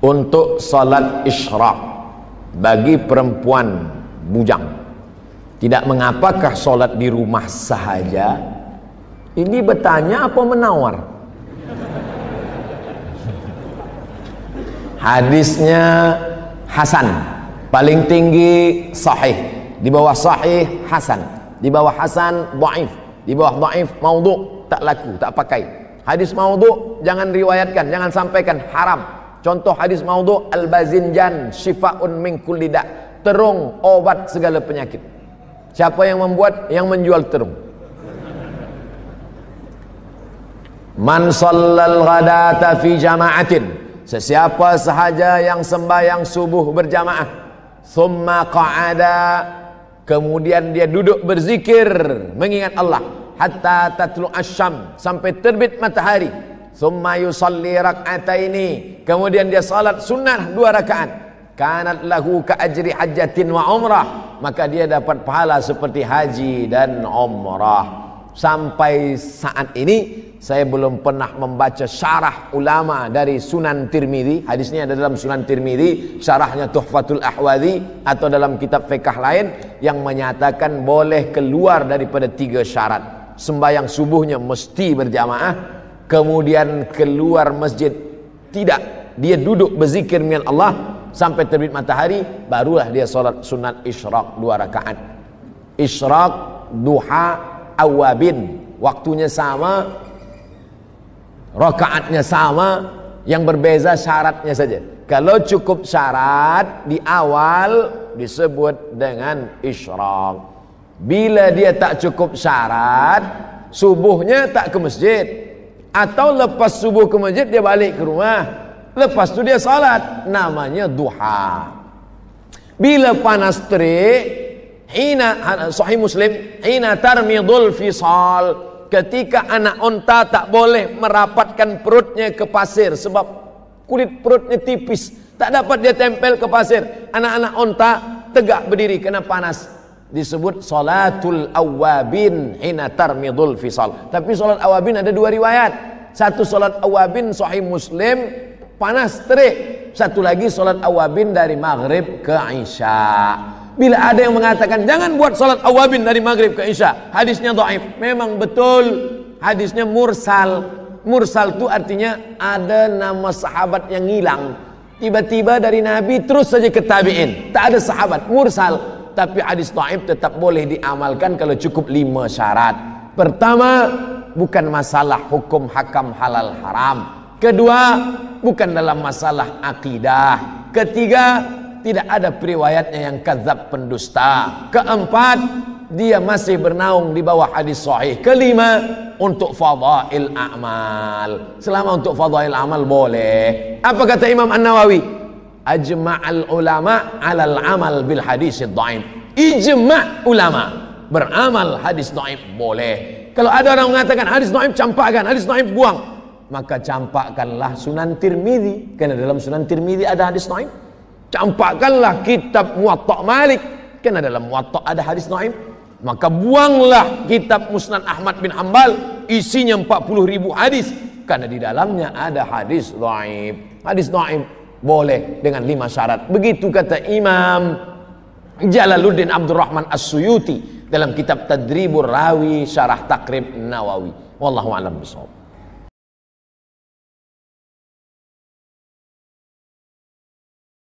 untuk salat isyraq bagi perempuan bujang tidak mengapakah salat di rumah sahaja ini bertanya apa menawar hadisnya Hasan paling tinggi sahih di bawah sahih Hasan di bawah Hasan Ba'if di bawah Ba'if maudhu tak laku tak pakai hadis maudhu jangan riwayatkan jangan sampaikan haram Contoh hadis maudhu al-bazinjan syifaun min kulli da. Terung obat segala penyakit. Siapa yang membuat? Yang menjual terung. Man sallal ghadata fi jama'atin. Sesiapa sahaja yang sembahyang subuh berjamaah. Thumma qa'ada. Kemudian dia duduk berzikir mengingat Allah hatta tatlu asyam sampai terbit matahari Thumma yusalli rak'ataini. Kemudian dia salat sunnah dua rakaat. Kanat lahu ka'ajri hajatin wa umrah. Maka dia dapat pahala seperti haji dan umrah. Sampai saat ini saya belum pernah membaca syarah ulama dari Sunan Tirmidhi. Hadisnya ada dalam Sunan Tirmidhi. Syarahnya Tuhfatul Ahwadi atau dalam kitab fiqah lain. Yang menyatakan boleh keluar daripada tiga syarat. Sembayang subuhnya mesti berjamaah. kemudian keluar masjid tidak dia duduk berzikir dengan Allah sampai terbit matahari barulah dia solat sunat isyraq dua rakaat isyraq duha awabin waktunya sama rakaatnya sama yang berbeza syaratnya saja kalau cukup syarat di awal disebut dengan isyraq bila dia tak cukup syarat subuhnya tak ke masjid atau lepas subuh ke masjid dia balik ke rumah. Lepas tu dia salat, namanya duha. Bila panas terik, hina sahih Muslim, hina tarmidul fisal. Ketika anak onta tak boleh merapatkan perutnya ke pasir sebab kulit perutnya tipis, tak dapat dia tempel ke pasir. Anak-anak onta tegak berdiri kena panas. Disebut salatul awabin hina tarmidul fisal. Tapi salat awabin ada dua riwayat. Satu sholat awabin sahih muslim panas terik. Satu lagi sholat awabin dari maghrib ke isya. Bila ada yang mengatakan jangan buat sholat awabin dari maghrib ke isya, hadisnya doaif. Memang betul hadisnya mursal. Mursal itu artinya ada nama sahabat yang hilang. Tiba-tiba dari Nabi terus saja ke tabiin. Tak ada sahabat mursal. Tapi hadis doaif tetap boleh diamalkan kalau cukup lima syarat. Pertama, bukan masalah hukum hakam halal haram. Kedua, bukan dalam masalah akidah. Ketiga, tidak ada periwayatnya yang kazab pendusta. Keempat, dia masih bernaung di bawah hadis sahih. Kelima, untuk fadha'il amal. Selama untuk fadha'il amal boleh. Apa kata Imam An-Nawawi? Ajma'al ulama 'alal amal bil hadis dhaif. Ijma' ulama beramal hadis dhaif boleh. Kalau ada orang mengatakan hadis Naim campakkan, hadis Naim buang. Maka campakkanlah Sunan Tirmidhi. Karena dalam Sunan Tirmidhi ada hadis Naim. Campakkanlah kitab Muwatta Malik. Karena dalam Muwatta ada hadis Naim. Maka buanglah kitab Musnad Ahmad bin Hambal. Isinya 40 ribu hadis. Karena di dalamnya ada hadis Naim. Hadis Naim boleh dengan lima syarat. Begitu kata Imam Jalaluddin Abdurrahman As-Suyuti dalam kitab Tadribur Rawi Syarah Takrib Nawawi. Wallahu a'lam bishawab.